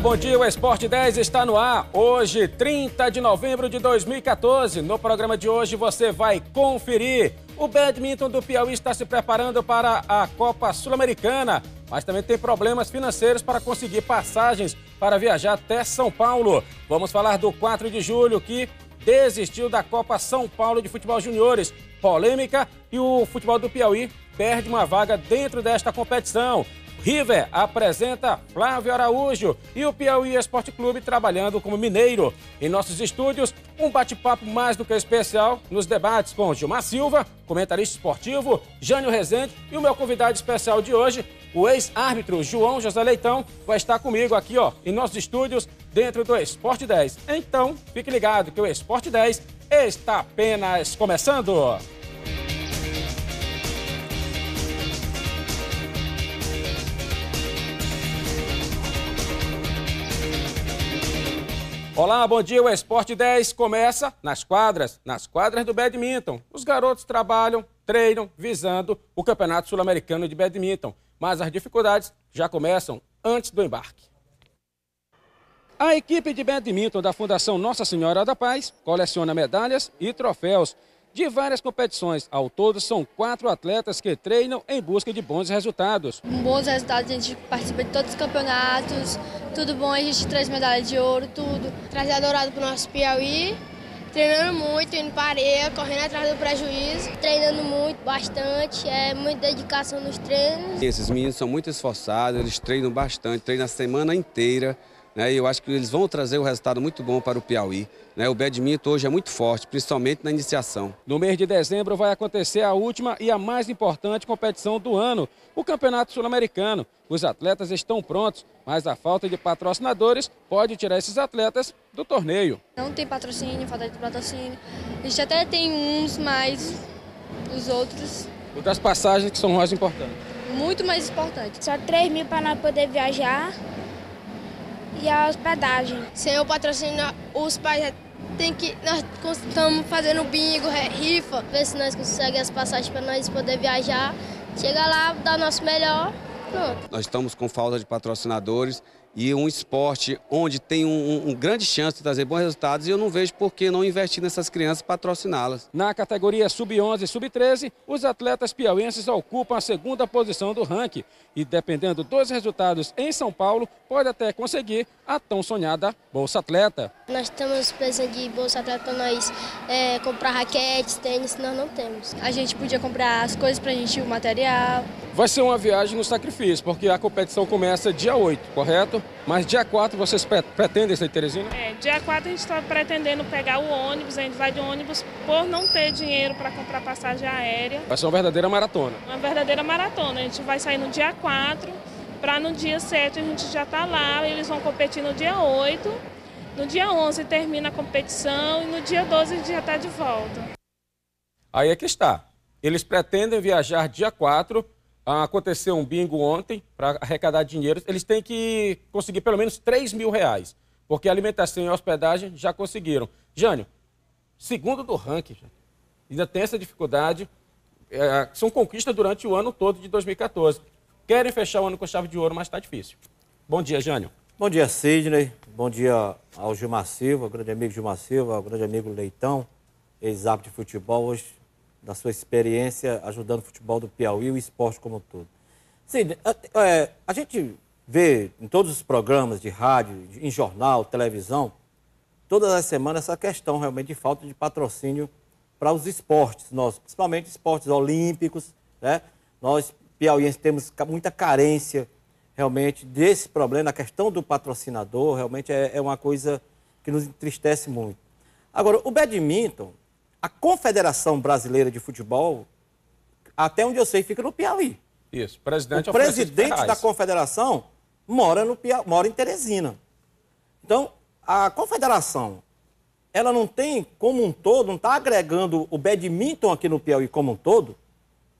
bom dia. O Esporte 10 está no ar. Hoje, 30 de novembro de 2014. No programa de hoje você vai conferir. O badminton do Piauí está se preparando para a Copa Sul-Americana, mas também tem problemas financeiros para conseguir passagens para viajar até São Paulo. Vamos falar do 4 de julho que desistiu da Copa São Paulo de Futebol Juniores. Polêmica e o futebol do Piauí perde uma vaga dentro desta competição. River apresenta Flávio Araújo e o Piauí Esporte Clube trabalhando como mineiro. Em nossos estúdios, um bate-papo mais do que especial nos debates com Gilmar Silva, comentarista esportivo, Jânio Rezende e o meu convidado especial de hoje, o ex-árbitro João José Leitão, vai estar comigo aqui ó, em nossos estúdios dentro do Esporte 10. Então, fique ligado que o Esporte 10 está apenas começando. Olá, bom dia. O Esporte 10 começa nas quadras, nas quadras do badminton. Os garotos trabalham, treinam, visando o Campeonato Sul-Americano de Badminton. Mas as dificuldades já começam antes do embarque. A equipe de badminton da Fundação Nossa Senhora da Paz coleciona medalhas e troféus de várias competições. Ao todo, são quatro atletas que treinam em busca de bons resultados. bons resultados, a gente participa de todos os campeonatos, tudo bom, a gente traz medalha de ouro, tudo. Trazer dourado para o nosso Piauí, treinando muito, indo para areia, correndo atrás do prejuízo, treinando muito, bastante, é muita dedicação nos treinos. Esses meninos são muito esforçados, eles treinam bastante, treinam a semana inteira. Né? E eu acho que eles vão trazer um resultado muito bom para o Piauí. Né? O badminton hoje é muito forte, principalmente na iniciação. No mês de dezembro vai acontecer a última e a mais importante competição do ano, o Campeonato Sul-Americano. Os atletas estão prontos, mas a falta de patrocinadores pode tirar esses atletas do torneio. Não tem patrocínio, falta de patrocínio. A gente até tem uns, mas os outros... O das passagens que são mais importantes. Muito mais importante. Só 3 mil para nós poder viajar, e a hospedagem. Sem o patrocínio, os pais é, tem que nós estamos fazendo bingo, é, rifa, ver se nós conseguimos as passagens para nós poder viajar. Chega lá, dar o nosso melhor. Pronto. Nós estamos com falta de patrocinadores, e um esporte onde tem um, um, um, grande chance de trazer bons resultados e eu não vejo por que não investir nessas crianças patrociná-las. Na categoria sub-11 e sub-13, os atletas piauenses ocupam a segunda posição do ranking e dependendo dos resultados em São Paulo, pode até conseguir a tão sonhada Bolsa Atleta. Nós estamos pensando de Bolsa Atleta para nós é, comprar raquetes, tênis, nós não temos. A gente podia comprar as coisas para a gente, o material, Vai ser uma viagem no sacrifício, porque a competição começa dia 8, correto? Mas dia 4 vocês pretendem sair Teresina? É, dia 4 a gente está pretendendo pegar o ônibus, a gente vai de ônibus por não ter dinheiro para comprar passagem aérea. Vai ser uma verdadeira maratona. Uma verdadeira maratona. A gente vai sair no dia 4, para no dia 7 a gente já tá lá, eles vão competir no dia 8. No dia 11 termina a competição e no dia 12 a gente já está de volta. Aí é que está. Eles pretendem viajar dia 4 Aconteceu um bingo ontem para arrecadar dinheiro. Eles têm que conseguir pelo menos 3 mil reais, porque alimentação e hospedagem já conseguiram. Jânio, segundo do ranking, ainda tem essa dificuldade. É, são conquistas durante o ano todo de 2014. Querem fechar o ano com chave de ouro, mas está difícil. Bom dia, Jânio. Bom dia, Sidney. Bom dia ao Gilmar Silva, grande amigo Gilmar Silva, ao grande amigo Leitão, ex de futebol. Hoje da sua experiência ajudando o futebol do Piauí e o esporte como um todo. Sim, né, a, é, a gente vê em todos os programas de rádio, em jornal, televisão, todas as semanas essa questão realmente de falta de patrocínio para os esportes nossos, principalmente esportes olímpicos, né? Nós piauienses temos muita carência realmente desse problema, a questão do patrocinador realmente é, é uma coisa que nos entristece muito. Agora, o badminton, a Confederação Brasileira de Futebol, até onde eu sei, fica no Piauí. Isso, presidente o é presidente da confederação mora, no Piauí, mora em Teresina. Então, a confederação, ela não tem como um todo, não está agregando o badminton aqui no Piauí como um todo.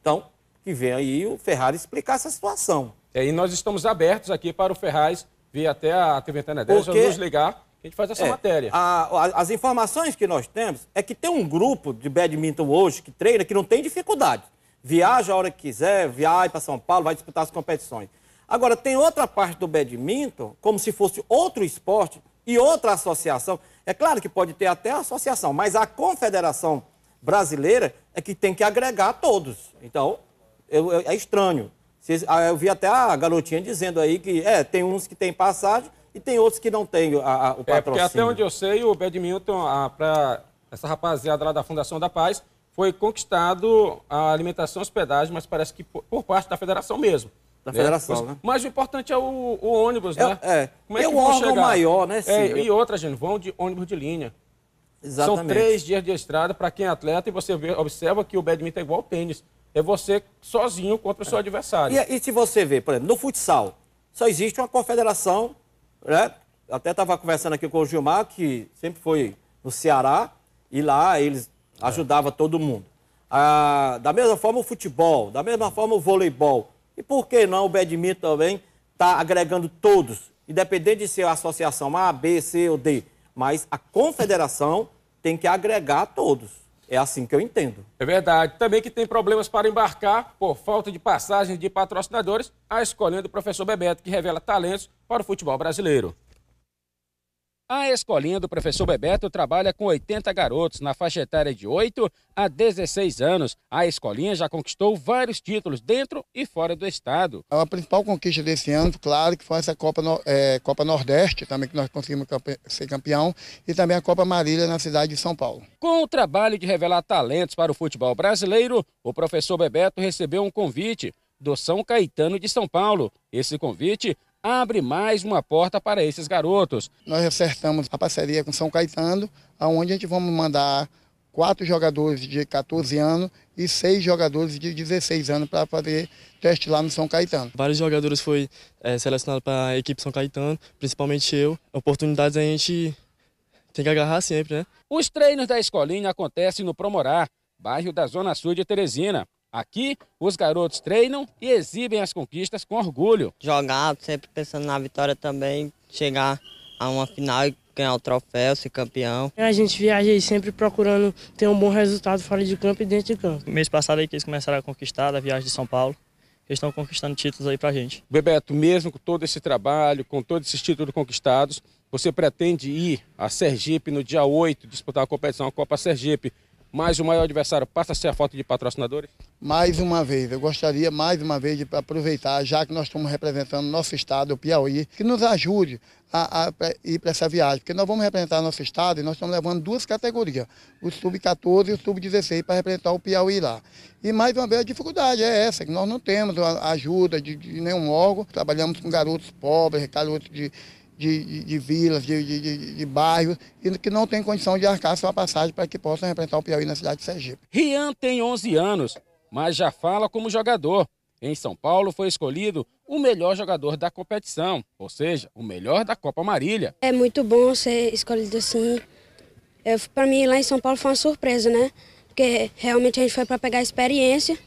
Então, que vem aí o Ferrari explicar essa situação. É, e aí nós estamos abertos aqui para o Ferraz vir até a TV Internet Porque... nos ligar a gente faz essa é, matéria. A, a, as informações que nós temos é que tem um grupo de badminton hoje que treina que não tem dificuldade. Viaja a hora que quiser, viaja para São Paulo, vai disputar as competições. Agora, tem outra parte do badminton, como se fosse outro esporte e outra associação. É claro que pode ter até associação, mas a confederação brasileira é que tem que agregar todos. Então, eu, eu, é estranho. Ah, eu vi até a garotinha dizendo aí que é, tem uns que têm passagem, e tem outros que não têm a, a, o patrocínio. É, porque até onde eu sei, o badminton, para essa rapaziada lá da Fundação da Paz, foi conquistado a alimentação e hospedagem, mas parece que por, por parte da federação mesmo. Da né? federação, mas, né? Mas o importante é o, o ônibus, é, né? É, Como é, é o órgão chegar? maior, né, Sim, é, E outra, gente, vão de ônibus de linha. Exatamente. São três dias de estrada para quem é atleta e você vê, observa que o badminton é igual ao tênis. É você sozinho contra o seu é. adversário. E, e se você vê, por exemplo, no futsal, só existe uma confederação né? Até estava conversando aqui com o Gilmar, que sempre foi no Ceará, e lá eles ajudavam todo mundo. Ah, da mesma forma o futebol, da mesma forma o voleibol. E por que não o badminton também está agregando todos, independente de ser a associação A, B, C ou D. Mas a confederação tem que agregar todos. É assim que eu entendo. É verdade. Também que tem problemas para embarcar por falta de passagens de patrocinadores, a escolha do professor Bebeto, que revela talentos para o futebol brasileiro. A escolinha do professor Bebeto trabalha com 80 garotos na faixa etária de 8 a 16 anos. A escolinha já conquistou vários títulos dentro e fora do estado. A principal conquista desse ano, claro, que foi essa Copa, é, Copa Nordeste, também que nós conseguimos ser campeão, e também a Copa Marília na cidade de São Paulo. Com o trabalho de revelar talentos para o futebol brasileiro, o professor Bebeto recebeu um convite do São Caetano de São Paulo. Esse convite abre mais uma porta para esses garotos. Nós acertamos a parceria com São Caetano, aonde a gente vamos mandar quatro jogadores de 14 anos e seis jogadores de 16 anos para fazer teste lá no São Caetano. Vários jogadores foi é, para a equipe São Caetano, principalmente eu. Oportunidades a gente tem que agarrar sempre, né? Os treinos da escolinha acontecem no Promorá, bairro da Zona Sul de Teresina. Aqui, os garotos treinam e exibem as conquistas com orgulho. Jogar, sempre pensando na vitória também, chegar a uma final e ganhar o troféu, ser campeão. A gente viaja aí sempre procurando ter um bom resultado fora de campo e dentro de campo. Mês passado aí que eles começaram a conquistar a viagem de São Paulo. Eles estão conquistando títulos aí pra gente. Bebeto, mesmo com todo esse trabalho, com todos esses títulos conquistados, você pretende ir a Sergipe no dia 8, disputar a competição a Copa Sergipe. Mas o maior adversário passa a ser a foto de patrocinadores? Mais uma vez, eu gostaria mais uma vez de aproveitar, já que nós estamos representando nosso estado, o Piauí, que nos ajude a, a, a ir para essa viagem, porque nós vamos representar nosso estado e nós estamos levando duas categorias, o sub-14 e o sub-16, para representar o Piauí lá. E mais uma vez a dificuldade é essa, que nós não temos ajuda de, de nenhum órgão, trabalhamos com garotos pobres, garotos de de, de, de vilas, de, de, de, bairros, e que não tem condição de arcar sua passagem para que possam representar o Piauí na cidade de Sergipe. Rian tem 11 anos, mas já fala como jogador. Em São Paulo foi escolhido o melhor jogador da competição, ou seja, o melhor da Copa Marília. É muito bom ser escolhido assim. Para mim, lá em São Paulo foi uma surpresa, né? Porque realmente a gente foi para pegar experiência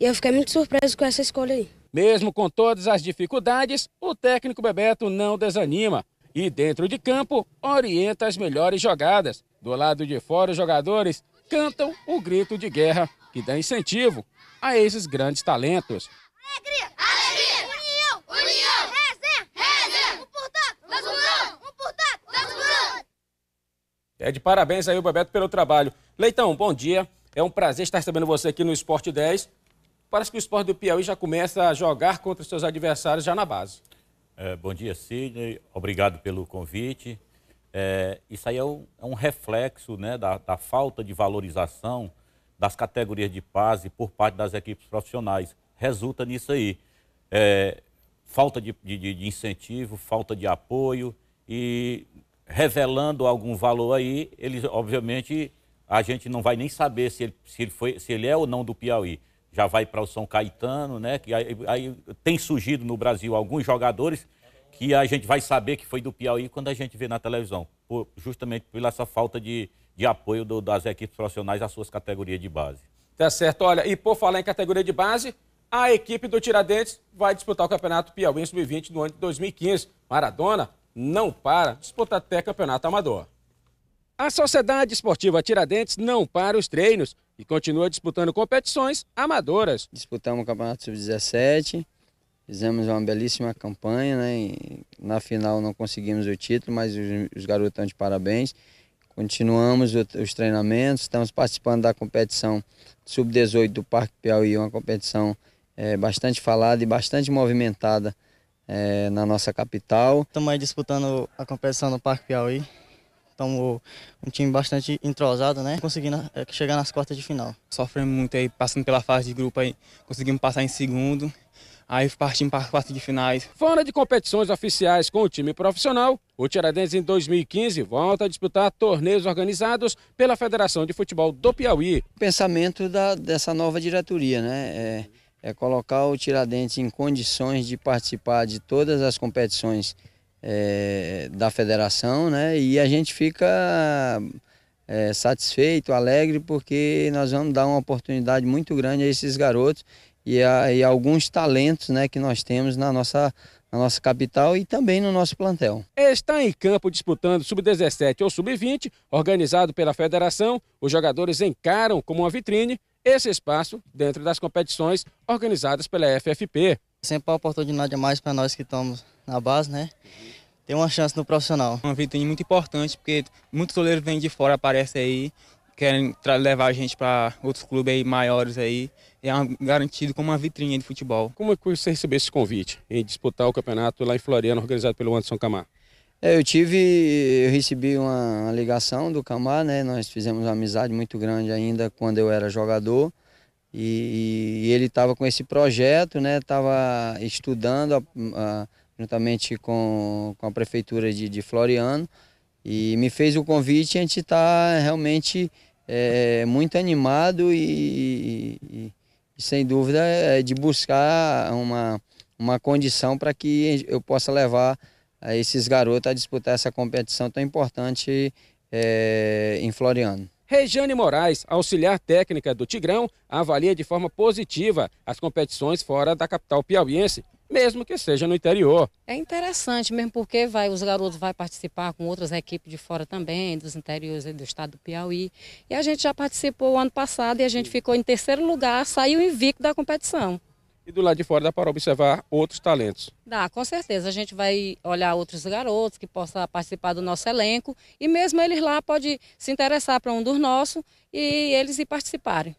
e eu fiquei muito surpreso com essa escolha aí. Mesmo com todas as dificuldades, o técnico Bebeto não desanima e, dentro de campo, orienta as melhores jogadas. Do lado de fora, os jogadores cantam o grito de guerra que dá incentivo a esses grandes talentos. É de parabéns aí o Bebeto pelo trabalho. Leitão, bom dia. É um prazer estar recebendo você aqui no Esporte 10. Parece que o esporte do Piauí já começa a jogar contra seus adversários já na base. É, bom dia, Sidney. Obrigado pelo convite. É, isso aí é um, é um reflexo né, da, da, falta de valorização das categorias de base por parte das equipes profissionais. Resulta nisso aí. É, falta de, de, de incentivo, falta de apoio e revelando algum valor aí, eles, obviamente, a gente não vai nem saber se ele, se ele, foi, se ele é ou não do Piauí já vai para o São Caetano, né? Que aí, aí, tem surgido no Brasil alguns jogadores que a gente vai saber que foi do Piauí quando a gente vê na televisão, por, justamente por essa falta de, de apoio do, das equipes profissionais às suas categorias de base. Tá certo. Olha, e por falar em categoria de base, a equipe do Tiradentes vai disputar o Campeonato Piauí Sub-20 no ano de 2015. Maradona não para, disputa até Campeonato Amador. A Sociedade Esportiva Tiradentes não para os treinos e continua disputando competições amadoras. Disputamos o Campeonato Sub-17, fizemos uma belíssima campanha, né? na final não conseguimos o título, mas os, os garotos estão de parabéns. Continuamos o, os treinamentos, estamos participando da competição Sub-18 do Parque Piauí, uma competição é, bastante falada e bastante movimentada é, na nossa capital. Estamos aí disputando a competição no Parque Piauí. Estamos um time bastante entrosado, né? Conseguindo eh, chegar nas quartas de final. Sofremos muito aí, passando pela fase de grupo aí, conseguimos passar em segundo. Aí partimos para as quartas de finais. Fora de competições oficiais com o time profissional, o Tiradentes em 2015 volta a disputar torneios organizados pela Federação de Futebol do Piauí. O pensamento da, dessa nova diretoria, né? É, é colocar o Tiradentes em condições de participar de todas as competições é, da federação, né? E a gente fica é, satisfeito, alegre, porque nós vamos dar uma oportunidade muito grande a esses garotos e, a, e alguns talentos né, que nós temos na nossa, na nossa capital e também no nosso plantel. Está em campo disputando sub-17 ou sub-20, organizado pela federação, os jogadores encaram como uma vitrine esse espaço dentro das competições organizadas pela FFP. Sempre uma oportunidade a mais para nós que estamos na base, né? Ter uma chance no profissional. Uma vitrine muito importante, porque muitos goleiros vêm de fora, aparecem aí, querem levar a gente para outros clubes aí maiores aí. É um, garantido como uma vitrine de futebol. Como é que você recebeu esse convite em disputar o campeonato lá em Floriano, organizado pelo Anderson Camar? É, eu tive, eu recebi uma ligação do Camar, né? Nós fizemos uma amizade muito grande ainda quando eu era jogador. E, e ele estava com esse projeto, né? Estava estudando a, a, juntamente com, com a prefeitura de, de Floriano e me fez o convite. A gente está realmente é, muito animado e, e, e, sem dúvida é de buscar uma, uma condição para que eu possa levar esses garotos a disputar essa competição tão importante é, em Floriano. Rejane Moraes, auxiliar técnica do Tigrão, avalia de forma positiva as competições fora da capital piauiense, mesmo que seja no interior. É interessante mesmo porque vai, os garotos vão participar com outras equipes de fora também, dos interiores do estado do Piauí. E a gente já participou ano passado e a gente ficou em terceiro lugar, saiu invicto da competição e do lado de fora dá para observar outros talentos. Dá, com certeza. A gente vai olhar outros garotos que possam participar do nosso elenco e mesmo eles lá podem se interessar para um dos nossos e eles ir participarem.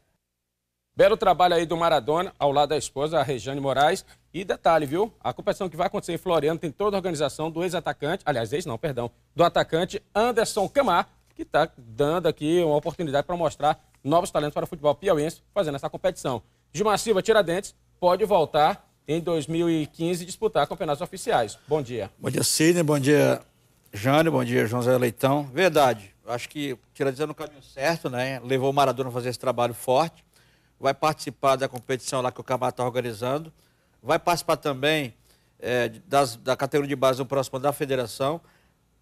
Belo trabalho aí do Maradona, ao lado da esposa, a Regiane Moraes. E detalhe, viu? A competição que vai acontecer em Floriano tem toda a organização do ex-atacante, aliás, ex não, perdão, do atacante Anderson Camar, que está dando aqui uma oportunidade para mostrar novos talentos para o futebol piauiense fazendo essa competição. Gilmar Silva, Tiradentes, pode voltar em 2015 disputar campeonatos oficiais. Bom dia. Bom dia, Sidney. Bom dia, Jânio. Bom dia, João Leitão. Verdade. Acho que tira dizendo é no caminho certo, né? Levou o Maradona a fazer esse trabalho forte. Vai participar da competição lá que o Camar está organizando. Vai participar também é, das, da categoria de base do próximo da federação.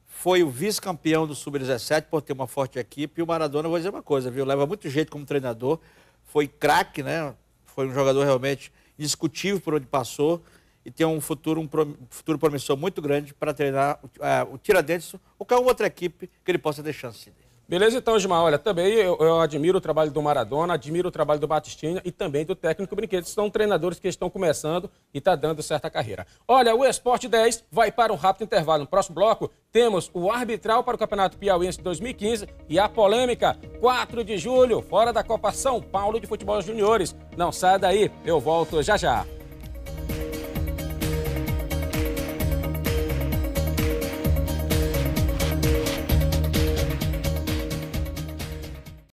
Foi o vice-campeão do Sub-17 por ter uma forte equipe. E o Maradona, vou dizer uma coisa, viu? Leva muito jeito como treinador. Foi craque, né? Foi um jogador realmente discutível por onde passou e tem um futuro, um futuro promissor muito grande para treinar uh, o Tiradentes ou qualquer outra equipe que ele possa ter chance de. Beleza, então, Gilmar. Olha, também eu, eu, admiro o trabalho do Maradona, admiro o trabalho do Batistinha e também do técnico Brinquedo. São treinadores que estão começando e está dando certa carreira. Olha, o Esporte 10 vai para um rápido intervalo. No próximo bloco, temos o arbitral para o Campeonato Piauiense 2015 e a polêmica. 4 de julho, fora da Copa São Paulo de Futebol Juniores. Não saia daí, eu volto já já.